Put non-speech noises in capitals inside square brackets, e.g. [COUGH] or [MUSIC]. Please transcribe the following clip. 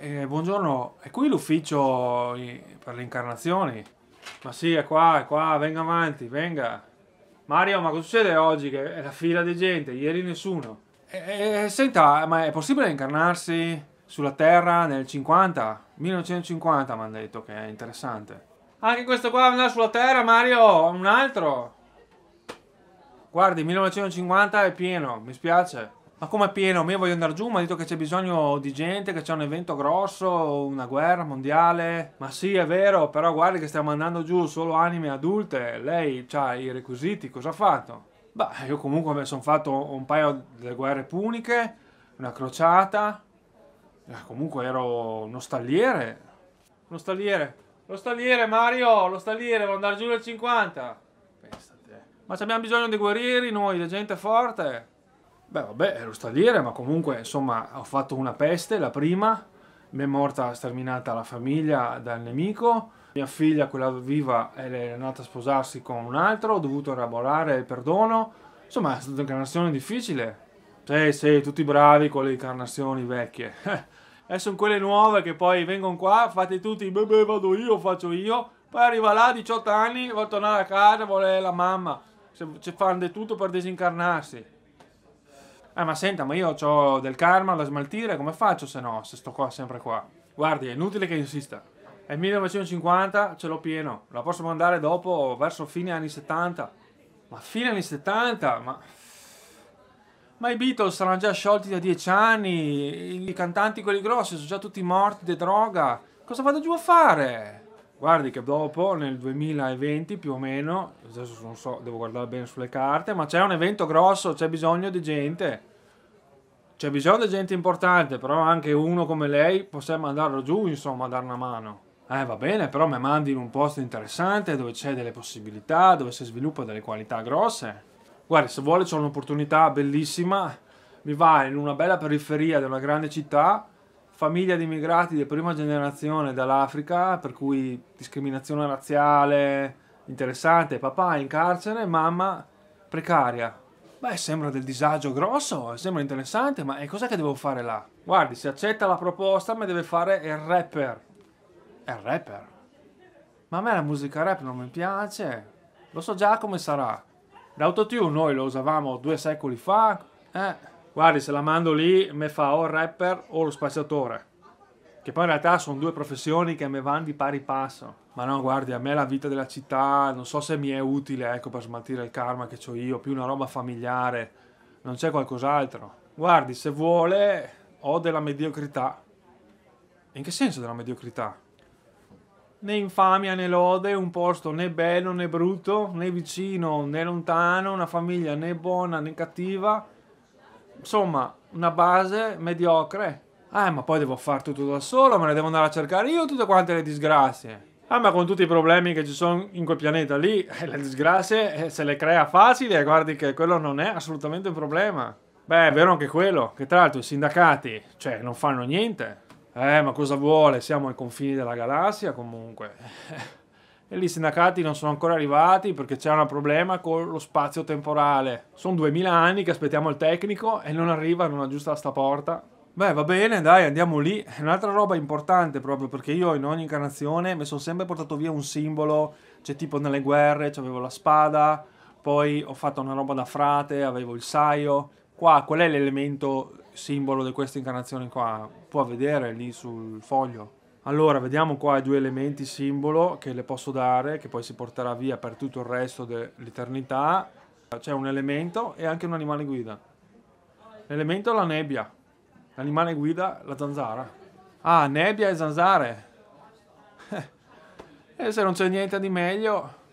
Eh, buongiorno, è qui l'ufficio per le incarnazioni? Ma sì, è qua, è qua, venga avanti, venga. Mario, ma cosa succede oggi? Che è la fila di gente, ieri nessuno. E, eh, eh, senta, ma è possibile incarnarsi sulla Terra nel 50? 1950 mi hanno detto che è interessante. Anche questo qua andrà sulla Terra, Mario, un altro. Guardi, 1950 è pieno, mi spiace. Ma come è pieno? io voglio andare giù, ma ha detto che c'è bisogno di gente, che c'è un evento grosso, una guerra mondiale. Ma sì, è vero, però guardi che stiamo andando giù solo anime adulte. Lei ha i requisiti, cosa ha fatto? Beh, io comunque mi sono fatto un paio delle guerre puniche, una crociata. Eh, comunque ero uno stalliere. Uno stalliere. Lo stalliere, Mario! Lo stalliere, vuole andare giù nel 50. Pensa te. Ma abbiamo bisogno di guerrieri noi, di gente forte. Beh, vabbè, ero sta a ma comunque, insomma, ho fatto una peste, la prima, mi è morta sterminata la famiglia dal nemico, mia figlia, quella viva, è andata a sposarsi con un altro, ho dovuto elaborare il perdono, insomma, è stata un'incarnazione difficile. Sì, sì, tutti bravi con le incarnazioni vecchie. [LAUGHS] e sono quelle nuove che poi vengono qua, fate tutti, beh, beh, vado io, faccio io, poi arriva là, 18 anni, vuole tornare a casa, vuole la mamma, ci fanno di tutto per disincarnarsi. Ah, ma senta, ma io ho del karma da smaltire, come faccio se no, se sto qua sempre qua? Guardi, è inutile che insista. È 1950, ce l'ho pieno. La posso mandare dopo, verso fine anni 70. Ma fine anni 70? Ma... Ma i Beatles saranno già sciolti da dieci anni, i cantanti quelli grossi sono già tutti morti di droga. Cosa vado giù a fare? Guardi che dopo, nel 2020 più o meno, adesso non so, devo guardare bene sulle carte, ma c'è un evento grosso, c'è bisogno di gente. C'è bisogno di gente importante, però anche uno come lei possiamo mandarlo giù, insomma, a dare una mano. Eh, va bene, però mi mandi in un posto interessante dove c'è delle possibilità, dove si sviluppa delle qualità grosse. Guardi, se vuole c'è un'opportunità bellissima, mi va in una bella periferia di una grande città, famiglia di immigrati di prima generazione dall'Africa, per cui discriminazione razziale interessante, papà in carcere, mamma precaria. Beh, sembra del disagio grosso, sembra interessante, ma cos'è che devo fare là? Guardi, se accetta la proposta, mi deve fare il rapper. il rapper? Ma a me la musica rap non mi piace. Lo so già come sarà. L'autotune noi lo usavamo due secoli fa. Eh, Guardi, se la mando lì, mi fa o il rapper o lo spacciatore. Che poi in realtà sono due professioni che me vanno di pari passo. Ma no, guardi, a me la vita della città non so se mi è utile, ecco, per smaltire il karma che ho io, più una roba familiare. Non c'è qualcos'altro. Guardi, se vuole, ho della mediocrità. In che senso della mediocrità? Né infamia né lode, un posto né bello né brutto, né vicino né lontano, una famiglia né buona né cattiva insomma, una base mediocre. Ah, ma poi devo fare tutto da solo, me ne devo andare a cercare io tutte quante le disgrazie. Ah, ma con tutti i problemi che ci sono in quel pianeta lì, [LAUGHS] eh, le disgrazie eh, se le crea facile, guardi che quello non è assolutamente un problema. Beh, è vero anche quello, che tra l'altro i sindacati, cioè, non fanno niente. Eh, ma cosa vuole? Siamo ai confini della galassia comunque. [LAUGHS] e lì i sindacati non sono ancora arrivati perché c'è un problema con lo spazio temporale. Sono 2000 anni che aspettiamo il tecnico e non arriva, non aggiusta sta porta. Beh, va bene, dai, andiamo lì. È Un'altra roba importante proprio perché io in ogni incarnazione mi sono sempre portato via un simbolo, cioè tipo nelle guerre avevo la spada, poi ho fatto una roba da frate, avevo il saio. Qua qual è l'elemento simbolo di questa incarnazione qua? Può vedere lì sul foglio. Allora, vediamo qua i due elementi simbolo che le posso dare, che poi si porterà via per tutto il resto dell'eternità. C'è un elemento e anche un animale guida. L'elemento è la nebbia, l'animale guida la zanzara. Ah, nebbia e zanzare. [LAUGHS] e eh, se non c'è niente di meglio,